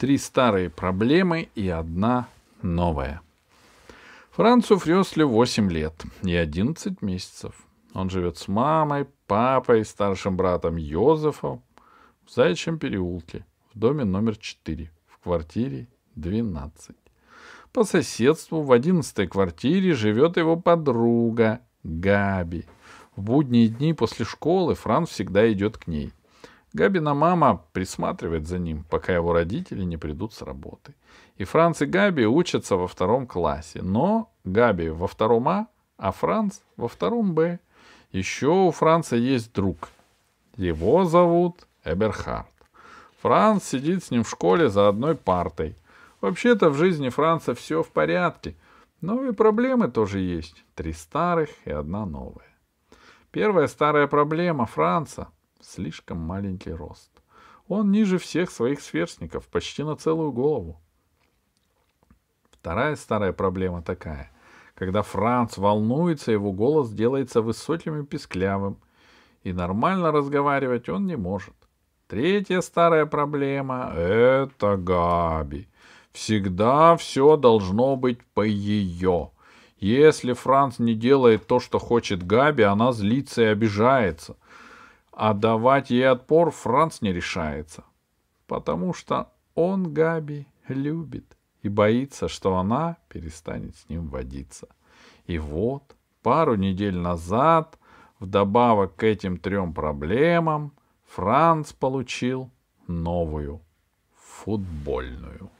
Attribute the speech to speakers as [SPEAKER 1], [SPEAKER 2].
[SPEAKER 1] Три старые проблемы и одна новая. Францу Фрёслю 8 лет и 11 месяцев. Он живет с мамой, папой, старшим братом Йозефом в Заячьем переулке, в доме номер 4, в квартире 12. По соседству в одиннадцатой квартире живет его подруга Габи. В будние дни после школы Франц всегда идет к ней. Габина мама присматривает за ним, пока его родители не придут с работы. И Франц и Габи учатся во втором классе, но Габи во втором А, а Франц во втором Б. Еще у Франца есть друг. Его зовут Эберхард. Франц сидит с ним в школе за одной партой. Вообще-то в жизни Франца все в порядке, но и проблемы тоже есть. Три старых и одна новая. Первая старая проблема Франца слишком маленький рост. Он ниже всех своих сверстников, почти на целую голову. Вторая старая проблема такая. Когда Франц волнуется, его голос делается высоким и писклявым, и нормально разговаривать он не может. Третья старая проблема — это Габи. Всегда все должно быть по ее. Если Франц не делает то, что хочет Габи, она злится и обижается — а давать ей отпор Франц не решается. Потому что он Габи любит и боится, что она перестанет с ним водиться. И вот пару недель назад, вдобавок к этим трем проблемам, Франц получил новую футбольную.